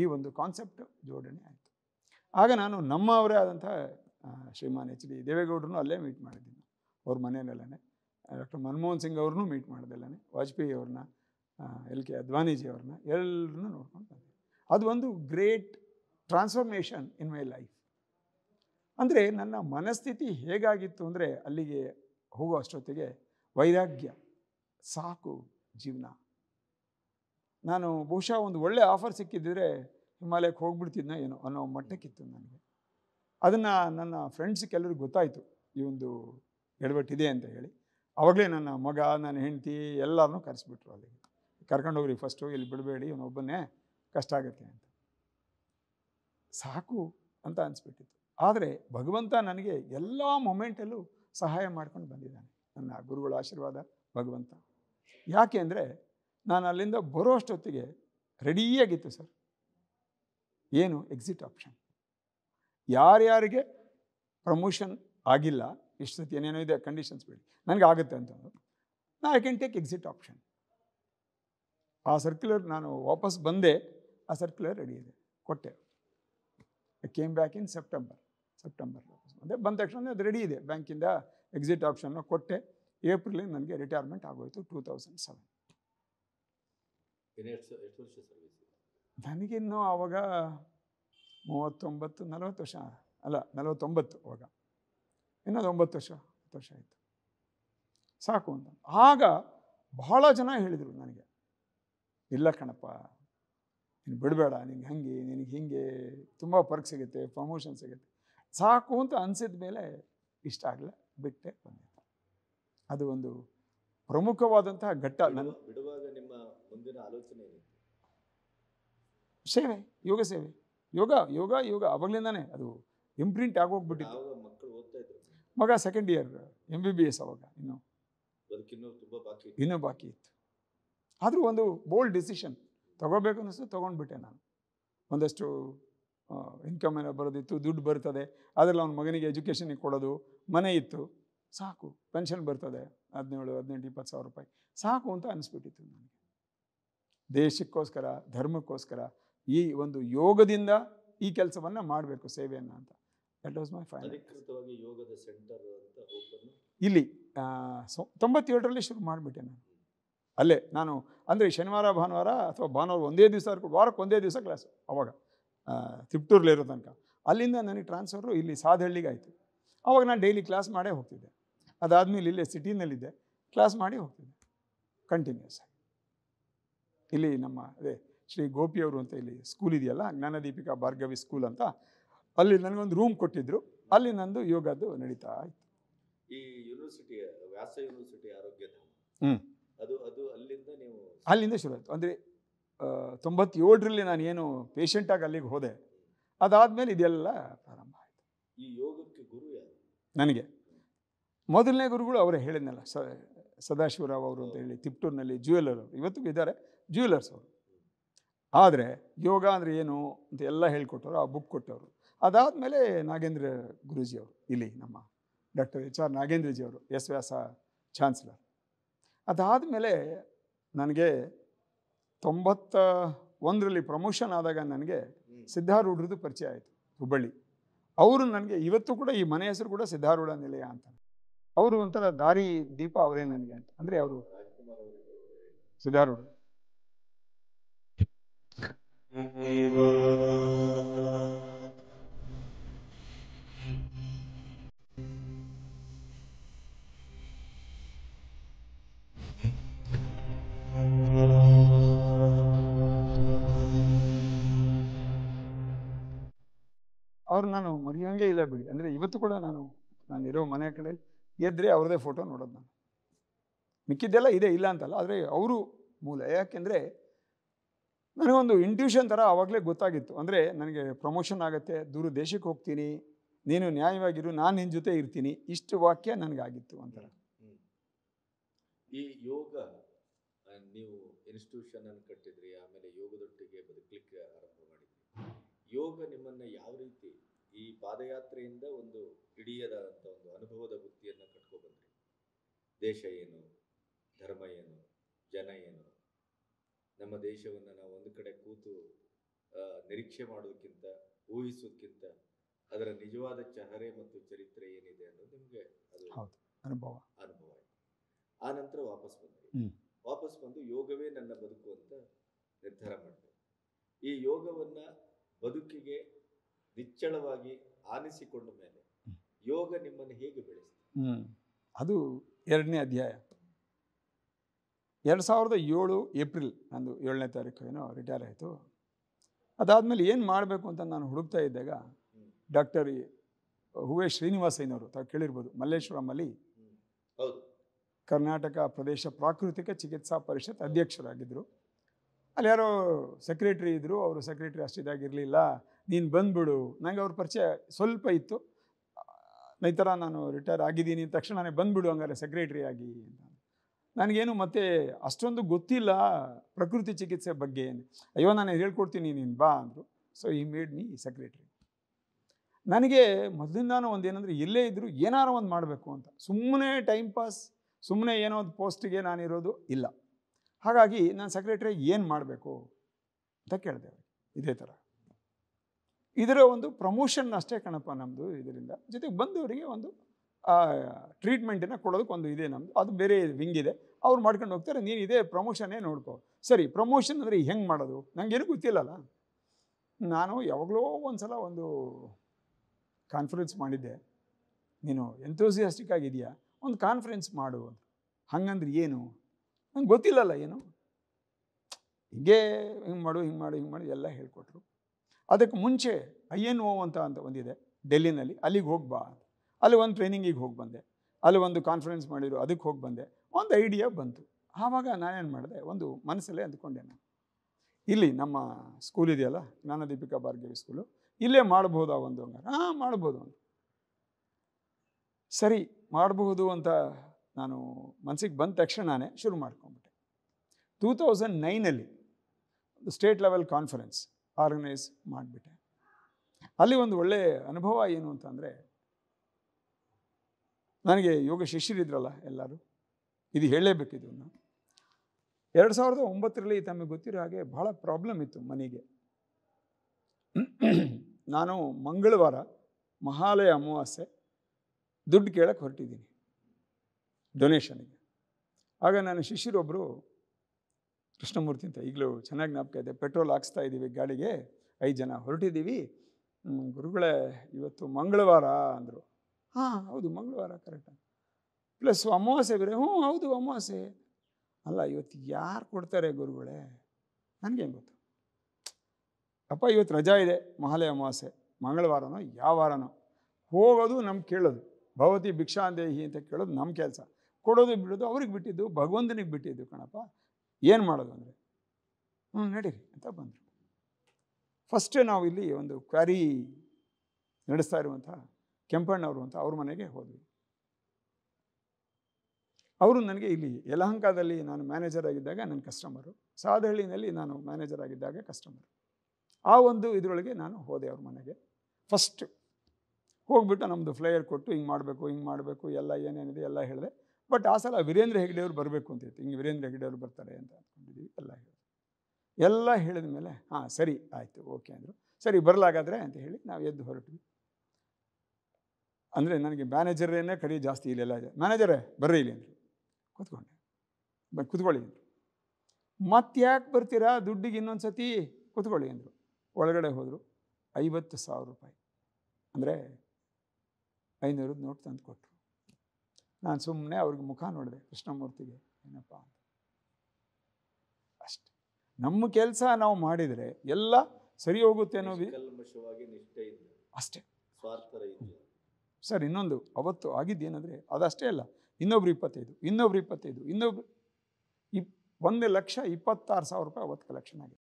ಈ ಒಂದು ಕಾನ್ಸೆಪ್ಟ್ ಜೋಡಣೆ ಆಯಿತು ಆಗ ನಾನು ನಮ್ಮವರೇ ಆದಂಥ ಶ್ರೀಮಾನ್ ಎಚ್ ಡಿ ದೇವೇಗೌಡರನ್ನು ಅಲ್ಲೇ ಮೀಟ್ ಮಾಡಿದ್ದೀನಿ ಅವ್ರ ಮನೆಯಲ್ಲೇ ಡಾಕ್ಟರ್ ಮನಮೋಹನ್ ಸಿಂಗ್ ಅವ್ರನ್ನೂ ಮೀಟ್ ಮಾಡಿದೆಲ್ಲೇ ವಾಜಪೇಯಿ ಅವ್ರನ್ನ ಎಲ್ ಕೆ ಅದ್ವಾನಿಜಿ ಅವ್ರನ್ನ ಎಲ್ಲರನ್ನೂ ನೋಡ್ಕೊಂಡು ಬಂದೆ ಅದು ಒಂದು great transformation in my life ಅಂದರೆ ನನ್ನ ಮನಸ್ಥಿತಿ ಹೇಗಾಗಿತ್ತು ಅಂದರೆ ಅಲ್ಲಿಗೆ ಹೋಗೋ ಅಷ್ಟೊತ್ತಿಗೆ ವೈರಾಗ್ಯ ಸಾಕು ಜೀವನ ನಾನು ಬಹುಶಃ ಒಂದು ಒಳ್ಳೆ ಆಫರ್ ಸಿಕ್ಕಿದ್ದರೆ ಹಿಮಾಲಯಕ್ಕೆ ಹೋಗ್ಬಿಡ್ತಿದ್ನ ಏನೋ ಅನ್ನೋ ಮಟ್ಟಕ್ಕಿತ್ತು ನನಗೆ ಅದನ್ನು ನನ್ನ ಫ್ರೆಂಡ್ಸ್ ಎಲ್ಲರಿಗೂ ಗೊತ್ತಾಯಿತು ಈ ಒಂದು ಎಡವಟ್ಟಿದೆ ಅಂತ ಹೇಳಿ ಅವಾಗಲೇ ನನ್ನ ಮಗ ನನ್ನ ಹೆಂಡತಿ ಎಲ್ಲರನ್ನೂ ಕರೆಸ್ಬಿಟ್ರು ಅಲ್ಲಿಗೆ ಕರ್ಕೊಂಡೋಗ್ರಿ ಫಸ್ಟು ಇಲ್ಲಿ ಬಿಡಬೇಡಿ ಇವನೊಬ್ಬನೇ ಕಷ್ಟ ಆಗುತ್ತೆ ಅಂತ ಸಾಕು ಅಂತ ಅನಿಸ್ಬಿಟ್ಟಿತ್ತು ಆದರೆ ಭಗವಂತ ನನಗೆ ಎಲ್ಲ ಮೊಮೆಂಟಲ್ಲೂ ಸಹಾಯ ಮಾಡ್ಕೊಂಡು ಬಂದಿದ್ದಾನೆ ನನ್ನ ಗುರುಗಳ ಆಶೀರ್ವಾದ ಭಗವಂತ ಯಾಕೆ ಅಂದರೆ ನಾನು ಅಲ್ಲಿಂದ ಬರೋ ಅಷ್ಟೊತ್ತಿಗೆ ರೆಡಿಯಾಗಿತ್ತು ಸರ್ ಏನು ಎಕ್ಸಿಟ್ ಆಪ್ಷನ್ ಯಾರ್ಯಾರಿಗೆ ಪ್ರಮೋಷನ್ ಆಗಿಲ್ಲ ಇಷ್ಟು ಸತಿ ಏನೇನೋ ಇದೆ ಕಂಡೀಷನ್ಸ್ ಬಿಡಿ ನನಗೆ ಆಗುತ್ತೆ ಅಂತಂದು ನಾ I can take exit option ಆ ಸರ್ಕ್ಯುಲರ್ ನಾನು ವಾಪಸ್ ಬಂದೆ ಆ ಸರ್ಕ್ಯುಲರ್ ರೆಡಿ ಇದೆ ಕೊಟ್ಟೆ I came back in September September ಬಂದೆ ಬಂದ ತಕ್ಷಣ ಅದು ರೆಡಿ ಇದೆ ಬ್ಯಾಂಕಿಂದ ಎಕ್ಸಿಟ್ ಆಪ್ಷನ್ನು ಕೊಟ್ಟೆ ಏಪ್ರಿಲಿಂದ ನನಗೆ ರಿಟೈರ್ಮೆಂಟ್ ಆಗೋಯಿತು ಟೂ ತೌಸಂಡ್ ಸೆವೆನ್ ನನಗಿನ್ನೂ ಆವಾಗ ಮೂವತ್ತೊಂಬತ್ತು ನಲವತ್ತು ವರ್ಷ ಅಲ್ಲ ನಲವತ್ತೊಂಬತ್ತು ಅವಾಗ ಇನ್ನೊಂದು ಒಂಬತ್ತು ವರ್ಷ ಹತ್ತು ವರ್ಷ ಆಯಿತು ಸಾಕು ಅಂತ ಆಗ ಬಹಳ ಜನ ಹೇಳಿದರು ನನಗೆ ಇಲ್ಲ ಕಣಪ್ಪ ನೀನು ಬಿಡಬೇಡ ನಿನಗೆ ಹಂಗೆ ನಿನಗೆ ಹಿಂಗೆ ತುಂಬ ಪರ್ಕ್ ಸಿಗುತ್ತೆ ಪ್ರಮೋಷನ್ ಸಿಗುತ್ತೆ ಸಾಕು ಅಂತ ಅನಿಸಿದ ಮೇಲೆ ಇಷ್ಟ ಆಗಲ್ಲ ಬಿಟ್ಟೆ ಬಂದಿತ್ತು ಅದು ಒಂದು ಪ್ರಮುಖವಾದಂತಹ ಘಟ್ಟ ಬಿಡುವಾಗ ಮುಂದಿನ ಆಲೋಚನೆ ಸೇವೆ ಯೋಗ ಸೇವೆ ಯೋಗ ಯೋಗ ಯೋಗ ಅವಾಗಲಿಂದಾನೆ ಅದು ಇಂಪ್ರಿಂಟ್ ಆಗೋಗ್ಬಿಟ್ಟಿತ್ತು ಓದ್ತಾ ಮಗ second year M B B S ಅವಾಗ ಇನ್ನು ಇನ್ನೂ ಬಾಕಿ ಬಾಕಿ ಇತ್ತು ಆದರೂ ಒಂದು ಬೋಲ್ಡ್ ಡಿಸಿಷನ್ ತಗೋಬೇಕು ಅನ್ನಿಸ್ತು ತೊಗೊಂಡ್ಬಿಟ್ಟೆ ನಾನು ಒಂದಷ್ಟು ಇನ್ಕಮ್ ಏನೋ ಬರೋದಿತ್ತು ದುಡ್ಡು ಬರ್ತದೆ ಅದರಲ್ಲಿ ಅವ್ನ ಮಗನಿಗೆ ಎಜುಕೇಷನಿಗೆ ಕೊಡೋದು ಮನೆ ಇತ್ತು ಸಾಕು ಪೆನ್ಷನ್ ಬರ್ತದೆ ಹದಿನೇಳು ಹದಿನೆಂಟು ಇಪ್ಪತ್ತು ಸಾವಿರ ರೂಪಾಯಿ ಸಾಕು ಅಂತ ಅನಿಸ್ಬಿಟ್ಟಿತ್ತು ನನಗೆ ದೇಶಕ್ಕೋಸ್ಕರ ಧರ್ಮಕ್ಕೋಸ್ಕರ ಈ ಒಂದು ಯೋಗದಿಂದ ಈ ಕೆಲಸವನ್ನು ಮಾಡಬೇಕು ಸೇವೆಯನ್ನು ಅಂತ ದಟ್ ವಾಸ್ ಮೈ ಫೈನಲ್ ಯೋಗದ ಸೆಂಟರ್ ಇಲ್ಲಿ ತೊಂಬತ್ತೇಳರಲ್ಲಿ ಶುರು ಮಾಡಿಬಿಟ್ಟೆ ನಾನು ಅಲ್ಲೇ ನಾನು ಅಂದರೆ ಶನಿವಾರ ಭಾನುವಾರ ಅಥವಾ ಭಾನುವಾರ ಒಂದೇ ದಿವಸ ವಾರಕ್ಕೆ ಒಂದೇ ದಿವಸ ಕ್ಲಾಸ್ ಅವಾಗ ತಿಪ್ಟೂರ್ಲಿರೋ ತನಕ ಅಲ್ಲಿಂದ ನನಗೆ ಟ್ರಾನ್ಸ್ಫರು ಇಲ್ಲಿ ಆಯಿತು ಆವಾಗ ನಾನು ಡೈಲಿ ಕ್ಲಾಸ್ ಮಾಡೇ ಹೋಗ್ತಿದ್ದೆ ಅದಾದಮೇಲೆ ಇಲ್ಲೇ ಸಿಟಿನಲ್ಲಿದ್ದೆ ಕ್ಲಾಸ್ ಮಾಡಿ ಹೋಗ್ತಿದ್ದೆ ಕಂಟಿನ್ಯೂಸ್ ಆಗಿ ಇಲ್ಲಿ ನಮ್ಮ ಅದೇ ಶ್ರೀ ಗೋಪಿಯವರು ಅಂತ ಇಲ್ಲಿ ಸ್ಕೂಲ್ ಇದೆಯಲ್ಲ ಜ್ಞಾನದೀಪಿಕಾ ಭಾರ್ಗವಿ ಸ್ಕೂಲ್ ಅಂತ ಅಲ್ಲಿ ನನಗೊಂದು ರೂಮ್ ಕೊಟ್ಟಿದ್ರು ಅಲ್ಲಿ ನಂದು ಯೋಗದ್ದು ನಡೀತಾ ಇತ್ತು ಈ ಯೂನಿವರ್ಸಿಟಿ ವ್ಯಾಸ ಯೂನಿವರ್ಸಿಟಿ ಹ್ಞೂ ಅದು ಅದು ಅಲ್ಲಿಂದ ನೀವು ಅಲ್ಲಿಂದ ಶುರು ಆಯಿತು ಅಂದರೆ ತೊಂಬತ್ತೇಳರಲ್ಲಿ ಏನು ಪೇಷಂಟಾಗಿ ಅಲ್ಲಿಗೆ ಹೋದೆ ಅದಾದ್ಮೇಲೆ ಇದೆಲ್ಲ ಪ್ರಾರಂಭ ಆಯಿತು ಈ ಯೋಗಕ್ಕೆ ಗುರು ಯಾರು ನನಗೆ ಮೊದಲನೇ ಗುರುಗಳು ಅವರೇ ಹೇಳಿದ್ನಲ್ಲ ಸದಾಶಿವರಾವ್ ಅವರು ಅಂತ ಹೇಳಿ ತಿಪ್ಟೂರಿನಲ್ಲಿ ಜುವೆಲ್ಲರ್ ಅವರು ಇವತ್ತಿಗೂ ಇದ್ದಾರೆ ಜ್ಯುವೆಲರ್ಸ್ ಅವರು ಆದರೆ ಯೋಗ ಅಂದರೆ ಏನು ಅಂತ ಎಲ್ಲ ಹೇಳ್ಕೊಟ್ಟವರು ಆ ಬುಕ್ ಕೊಟ್ಟವರು ಅದಾದಮೇಲೆ ನಾಗೇಂದ್ರ ಗುರೂಜಿ ಅವರು ಇಲ್ಲಿ ನಮ್ಮ ಡಾಕ್ಟರ್ ಎಚ್ ಆರ್ ನಾಗೇಂದ್ರಜಿ ಅವರು ಎಸ್ ವ್ಯಾಸ ಚಾನ್ಸಲರ್ ಅದಾದಮೇಲೆ ನನಗೆ ತೊಂಬತ್ತ ಒಂದರಲ್ಲಿ ಪ್ರಮೋಷನ್ ಆದಾಗ ನನಗೆ ಸಿದ್ಧಾರೂಢರದ್ದು ಪರಿಚಯ ಆಯಿತು ಹುಬ್ಬಳ್ಳಿ ಅವರು ನನಗೆ ಇವತ್ತು ಕೂಡ ಈ ಮನೆ ಹೆಸರು ಕೂಡ ಸಿದ್ಧಾರೂಢ ನಿಲಯ ಅಂತ ಅವರು ಒಂಥರ ದಾರಿ ದೀಪ ಅವರೇ ನನಗೆ ಅಂತ ಅಂದರೆ ಅವರು ಸಿದ್ಧಾರೂಢ ಅವ್ರು ನಾನು ಮರೆಯೋಂಗೇ ಇಲ್ಲ ಬಿಡಿ ಅಂದ್ರೆ ಇವತ್ತು ಕೂಡ ನಾನು ನಾನು ಇರೋ ಮನೆ ಕಡೆ ಎದ್ರೆ ಅವ್ರದೇ ಫೋಟೋ ನೋಡೋದು ನಾನು ಮಿಕ್ಕಿದ್ದೆಲ್ಲ ಇದೆ ಇಲ್ಲ ಅಂತಲ್ಲ ಆದ್ರೆ ಅವರು ಮೂಲ ಯಾಕೆಂದ್ರೆ ನನಗೊಂದು ಇಂಟ್ಯೂಷನ್ ಥರ ಆವಾಗಲೇ ಗೊತ್ತಾಗಿತ್ತು ಅಂದರೆ ನನಗೆ ಪ್ರಮೋಷನ್ ಆಗುತ್ತೆ ದೂರ ದೇಶಕ್ಕೆ ಹೋಗ್ತೀನಿ ನೀನು ನ್ಯಾಯವಾಗಿರು ನಾನು ನಿನ್ನ ಜೊತೆ ಇರ್ತೀನಿ ಇಷ್ಟು ವಾಕ್ಯ ನನಗಾಗಿತ್ತು ಒಂಥರ ಈ ಯೋಗ ನೀವು ಇನ್ಸ್ಟಿಟ್ಯೂಷನ್ ಅನ್ನು ಕಟ್ಟಿದ್ರಿ ಆಮೇಲೆ ಯೋಗದೊಟ್ಟಿಗೆ ಬದುಕಲಿಕ್ಕೆ ಆರಂಭ ಮಾಡಿದ್ರಿ ಯೋಗ ನಿಮ್ಮನ್ನು ಯಾವ ರೀತಿ ಈ ಪಾದಯಾತ್ರೆಯಿಂದ ಒಂದು ಇಡಿಯದಾದಂಥ ಒಂದು ಅನುಭವದ ಬುತ್ತಿಯನ್ನು ಕಟ್ಕೊಬಂದ್ರಿ ದೇಶ ಏನು ಧರ್ಮ ಏನು ಜನ ಏನು ನಮ್ಮ ದೇಶವನ್ನು ನಾವು ಒಂದು ಕಡೆ ಕೂತು ನಿರೀಕ್ಷೆ ಮಾಡೋದಕ್ಕಿಂತ ಊಹಿಸೋದಕ್ಕಿಂತ ಅದರ ನಿಜವಾದ ಚಹರೆ ಮತ್ತು ಚರಿತ್ರೆ ಏನಿದೆ ಅನ್ನೋದು ನಿಮಗೆ ಅದು ಅನುಭವ ಅನುಭವ ಆಯಿತು ಆ ನಂತರ ವಾಪಸ್ ಬಂದ್ವಿ ವಾಪಸ್ ಬಂದು ಯೋಗವೇ ನನ್ನ ಬದುಕು ಅಂತ ನಿರ್ಧಾರ ಮಾಡಿದೆ ಈ ಯೋಗವನ್ನು ಬದುಕಿಗೆ ನಿಚ್ಚಳವಾಗಿ ಆನಿಸಿಕೊಂಡ ಮೇಲೆ ಯೋಗ ನಿಮ್ಮನ್ನು ಹೇಗೆ ಬೆಳೆಸ್ತು ಅದು ಎರಡನೇ ಅಧ್ಯಾಯ ಎರಡು ಸಾವಿರದ ಏಳು ಏಪ್ರಿಲ್ ನಂದು ಏಳನೇ ತಾರೀಕು ಏನೋ ರಿಟೈರ್ ಆಯಿತು ಅದಾದಮೇಲೆ ಏನು ಮಾಡಬೇಕು ಅಂತ ನಾನು ಹುಡುಕ್ತಾ ಇದ್ದಾಗ ಡಾಕ್ಟರ್ ಶ್ರೀನಿವಾಸ ಶ್ರೀನಿವಾಸಯ್ಯನವರು ತಾವು ಕೇಳಿರ್ಬೋದು ಮಲ್ಲೇಶ್ವರಮಲ್ಲಿ ಕರ್ನಾಟಕ ಪ್ರದೇಶ ಪ್ರಾಕೃತಿಕ ಚಿಕಿತ್ಸಾ ಪರಿಷತ್ ಅಧ್ಯಕ್ಷರಾಗಿದ್ದರು ಅಲ್ಲಿ ಯಾರೋ ಸೆಕ್ರೆಟ್ರಿ ಇದ್ದರು ಅವರು ಸೆಕ್ರೆಟ್ರಿ ಅಷ್ಟಿದಾಗಿರಲಿಲ್ಲ ನೀನು ಬಂದ್ಬಿಡು ನನಗೆ ಅವ್ರ ಪರಿಚಯ ಸ್ವಲ್ಪ ಇತ್ತು ನೈತರ ನಾನು ರಿಟೈರ್ ಆಗಿದ್ದೀನಿ ತಕ್ಷಣ ಬಂದುಬಿಡು ಬಂದ್ಬಿಡು ಹಂಗಾರೆ ಸೆಕ್ರೆಟ್ರಿ ಆಗಿ ಅಂತ ನನಗೇನು ಮತ್ತೆ ಅಷ್ಟೊಂದು ಗೊತ್ತಿಲ್ಲ ಪ್ರಕೃತಿ ಚಿಕಿತ್ಸೆ ಬಗ್ಗೆ ಅಯ್ಯೋ ನಾನು ಹೇಳ್ಕೊಡ್ತೀನಿ ನೀನು ಬಾ ಅಂದರು so he made me secretary ನನಗೆ ಮೊದಲಿಂದಾನು ಒಂದು ಇಲ್ಲೇ ಇದ್ದರೂ ಏನಾರು ಒಂದು ಮಾಡಬೇಕು ಅಂತ ಸುಮ್ಮನೆ ಟೈಮ್ ಪಾಸ್ ಸುಮ್ಮನೆ ಏನೋ ಒಂದು ಪೋಸ್ಟಿಗೆ ನಾನಿರೋದು ಇಲ್ಲ ಹಾಗಾಗಿ ನಾನು ಸೆಕ್ರೆಟ್ರಿ ಏನು ಮಾಡಬೇಕು ಅಂತ ಕೇಳಿದೆ ಇದೇ ಥರ ಇದರ ಒಂದು ಪ್ರಮೋಷನ್ ಅಷ್ಟೇ ಕಣಪ್ಪ ನಮ್ಮದು ಇದರಿಂದ ಜೊತೆಗೆ ಬಂದವರಿಗೆ ಒಂದು ಟ್ರೀಟ್ಮೆಂಟನ್ನು ಕೊಡೋದಕ್ಕೊಂದು ಒಂದು ಇದೆ ನಮ್ಮದು ಅದು ಬೇರೆ ವಿಂಗ್ ಇದೆ ಅವ್ರು ಮಾಡ್ಕೊಂಡು ಹೋಗ್ತಾರೆ ನೀನು ಇದೇ ಪ್ರಮೋಷನ್ನೇ ನೋಡ್ಕೋ ಸರಿ ಪ್ರಮೋಷನ್ ಅಂದರೆ ಹೆಂಗೆ ಮಾಡೋದು ನನಗೇನು ಗೊತ್ತಿಲ್ಲಲ್ಲ ನಾನು ಯಾವಾಗಲೋ ಒಂದು ಸಲ ಒಂದು ಕಾನ್ಫರೆನ್ಸ್ ಮಾಡಿದ್ದೆ ನೀನು ಎಂಥೋಸಿಯಾಸ್ಟಿಕ್ ಆಗಿದೆಯಾ ಒಂದು ಕಾನ್ಫರೆನ್ಸ್ ಮಾಡು ಹಂಗಂದ್ರೆ ಏನು ನಂಗೆ ಗೊತ್ತಿಲ್ಲಲ್ಲ ಏನು ಹೀಗೆ ಹಿಂಗೆ ಮಾಡು ಹಿಂಗೆ ಮಾಡು ಹಿಂಗೆ ಮಾಡು ಎಲ್ಲ ಹೇಳ್ಕೊಟ್ರು ಅದಕ್ಕೆ ಮುಂಚೆ ಐ ಎನ್ ಓ ಅಂತ ಅಂತ ಒಂದಿದೆ ಡೆಲ್ಲಿನಲ್ಲಿ ಅಲ್ಲಿಗೆ ಹೋಗ್ಬಾ ಅಲ್ಲಿ ಒಂದು ಟ್ರೈನಿಂಗಿಗೆ ಹೋಗಿ ಬಂದೆ ಅಲ್ಲಿ ಒಂದು ಕಾನ್ಫರೆನ್ಸ್ ಮಾಡಿದ್ರು ಅದಕ್ಕೆ ಹೋಗಿ ಬಂದೆ ಒಂದು ಐಡಿಯಾ ಬಂತು ಆವಾಗ ನಾನೇನು ಮಾಡಿದೆ ಒಂದು ಮನಸ್ಸಲ್ಲೇ ಅಂದ್ಕೊಂಡೆ ನಾನು ಇಲ್ಲಿ ನಮ್ಮ ಸ್ಕೂಲ್ ಇದೆಯಲ್ಲ ಜ್ಞಾನ ದೀಪಿಕಾ ಬಾರ್ಗೇವಿ ಸ್ಕೂಲು ಇಲ್ಲೇ ಮಾಡ್ಬೋದಾ ಒಂದು ಹಾಂ ಮಾಡ್ಬೋದು ಅಂತ ಸರಿ ಮಾಡಬಹುದು ಅಂತ ನಾನು ಮನಸ್ಸಿಗೆ ಬಂದ ತಕ್ಷಣನೇ ಶುರು ಮಾಡ್ಕೊಂಬಿಟ್ಟೆ ಟೂ ತೌಸಂಡ್ ನೈನಲ್ಲಿ ಸ್ಟೇಟ್ ಲೆವೆಲ್ ಕಾನ್ಫರೆನ್ಸ್ ಆರ್ಗನೈಸ್ ಮಾಡಿಬಿಟ್ಟೆ ಅಲ್ಲಿ ಒಂದು ಒಳ್ಳೆಯ ಅನುಭವ ಏನು ಅಂತಂದರೆ ನನಗೆ ಯೋಗ ಶಿಷ್ಯರಿದ್ರಲ್ಲ ಎಲ್ಲರೂ ಇದು ಹೇಳಲೇಬೇಕಿದು ನಾನು ಎರಡು ಸಾವಿರದ ಒಂಬತ್ತರಲ್ಲಿ ತಮಗೆ ಗೊತ್ತಿರೋ ಹಾಗೆ ಭಾಳ ಪ್ರಾಬ್ಲಮ್ ಇತ್ತು ಮನೆಗೆ ನಾನು ಮಂಗಳವಾರ ಮಹಾಲಯ ಅಮಾವಾಸ್ಯೆ ದುಡ್ಡು ಕೇಳಕ್ಕೆ ಹೊರಟಿದ್ದೀನಿ ಡೊನೇಷನ್ಗೆ ಆಗ ನಾನು ಶಿಷ್ಯರೊಬ್ಬರು ಕೃಷ್ಣಮೂರ್ತಿ ಅಂತ ಈಗಲೂ ಚೆನ್ನಾಗಿ ಜ್ಞಾಪಕ ಇದೆ ಪೆಟ್ರೋಲ್ ಹಾಕ್ಸ್ತಾ ಇದ್ದೀವಿ ಗಾಡಿಗೆ ಐದು ಜನ ಹೊರಟಿದ್ದೀವಿ ಗುರುಗಳೇ ಇವತ್ತು ಮಂಗಳವಾರ ಅಂದರು ಹಾಂ ಹೌದು ಮಂಗಳವಾರ ಕರೆಕ್ಟಾ ಪ್ಲಸ್ ಅಮಾವಾಸ್ಯೆ ಬೇರೆ ಹ್ಞೂ ಹೌದು ಅಮಾವಾಸ್ಯೆ ಅಲ್ಲ ಇವತ್ತು ಯಾರು ಕೊಡ್ತಾರೆ ಗುರುಗಳೇ ನನಗೇನು ಗೊತ್ತು ಅಪ್ಪ ಇವತ್ತು ರಜಾ ಇದೆ ಮಹಾಲಯ ಅಮಾವಾಸೆ ಮಂಗಳವಾರನೋ ಯಾವ ವಾರನೋ ಹೋಗೋದು ನಮ್ಗೆ ಕೇಳೋದು ಭಗವತಿ ಭಿಕ್ಷಾಂದೇಹಿ ಅಂತ ಕೇಳೋದು ನಮ್ಮ ಕೆಲಸ ಕೊಡೋದು ಬಿಡೋದು ಅವ್ರಿಗೆ ಬಿಟ್ಟಿದ್ದು ಭಗವಂತನಿಗೆ ಬಿಟ್ಟಿದ್ದು ಕಣಪ್ಪ ಏನು ಮಾಡೋದು ಅಂದರೆ ಹ್ಞೂ ನಡೀರಿ ಅಂತ ಬಂದರು ಫಸ್ಟೇ ನಾವು ಇಲ್ಲಿ ಒಂದು ಕ್ವಾರಿ ನಡೆಸ್ತಾ ಇರುವಂಥ ಕೆಂಪಣ್ಣವರು ಅಂತ ಅವ್ರ ಮನೆಗೆ ಹೋದ್ವಿ ಅವರು ನನಗೆ ಇಲ್ಲಿ ಯಲಹಂಕದಲ್ಲಿ ನಾನು ಮ್ಯಾನೇಜರ್ ಆಗಿದ್ದಾಗ ನನ್ನ ಕಸ್ಟಮರು ಸಾದಹಳ್ಳಿನಲ್ಲಿ ನಾನು ಮ್ಯಾನೇಜರ್ ಆಗಿದ್ದಾಗ ಕಸ್ಟಮರು ಆ ಒಂದು ಇದರೊಳಗೆ ನಾನು ಹೋದೆ ಅವ್ರ ಮನೆಗೆ ಫಸ್ಟ್ ಹೋಗ್ಬಿಟ್ಟು ನಮ್ಮದು ಫ್ಲೈಯರ್ ಕೊಟ್ಟು ಹಿಂಗೆ ಮಾಡಬೇಕು ಹಿಂಗೆ ಮಾಡಬೇಕು ಎಲ್ಲ ಏನೇನಿದೆ ಎಲ್ಲ ಹೇಳಿದೆ ಬಟ್ ಆ ಸಲ ವೀರೇಂದ್ರ ಹೆಗ್ಡೆಯವರು ಬರಬೇಕು ಅಂತಿತ್ತು ಹಿಂಗೆ ವೀರೇಂದ್ರ ಹೆಗ್ಡೆಯವರು ಬರ್ತಾರೆ ಅಂತ ಅಂದ್ಕೊಂಡಿದ್ದೀವಿ ಎಲ್ಲ ಹೇಳಿದೆ ಎಲ್ಲ ಹೇಳಿದ ಮೇಲೆ ಹಾಂ ಸರಿ ಆಯಿತು ಓಕೆ ಅಂದರು ಸರಿ ಬರಲಾಗಾದ್ರೆ ಅಂತ ಹೇಳಿ ನಾವು ಎದ್ದು ಹೊರಟ್ವಿ ಅಂದರೆ ನನಗೆ ಮ್ಯಾನೇಜರೇನೇ ಕಡಿ ಜಾಸ್ತಿ ಇಲ್ಲೆಲ್ಲ ಮ್ಯಾನೇಜರೇ ಬರ್ರಿ ಇಲ್ಲಿ ಅಂದರು ಕೂತ್ಕೊಂಡೆ ಬ ಕೂತ್ಕೊಳ್ಳಿ ಅಂದರು ಮತ್ತೆ ಯಾಕೆ ಬರ್ತೀರಾ ದುಡ್ಡಿಗೆ ಇನ್ನೊಂದು ಸತಿ ಕೂತ್ಕೊಳ್ಳಿ ಅಂದರು ಒಳಗಡೆ ಹೋದರು ಐವತ್ತು ಸಾವಿರ ರೂಪಾಯಿ ಅಂದರೆ ಐನೂರು ನೋಟ್ ತಂದು ಕೊಟ್ಟರು ನಾನು ಸುಮ್ಮನೆ ಅವ್ರಿಗೆ ಮುಖ ನೋಡಿದೆ ಕೃಷ್ಣಮೂರ್ತಿಗೆ ಏನಪ್ಪ ಅಂತ ಅಷ್ಟೆ ನಮ್ಮ ಕೆಲಸ ನಾವು ಮಾಡಿದರೆ ಎಲ್ಲ ಸರಿ ಹೋಗುತ್ತೆ ಅನ್ನೋ ಅಷ್ಟೇ ಸರ್ ಇನ್ನೊಂದು ಅವತ್ತು ಆಗಿದ್ದು ಅದು ಅದಷ್ಟೇ ಅಲ್ಲ ಇನ್ನೊಬ್ರು ಇಪ್ಪತ್ತೈದು ಇನ್ನೊಬ್ರು ಇಪ್ಪತ್ತೈದು ಇನ್ನೊಬ್ರು ಇಪ್ ಒಂದು ಲಕ್ಷ ಇಪ್ಪತ್ತಾರು ಸಾವಿರ ರೂಪಾಯಿ ಅವತ್ತು ಕಲೆಕ್ಷನ್ ಆಗಿದೆ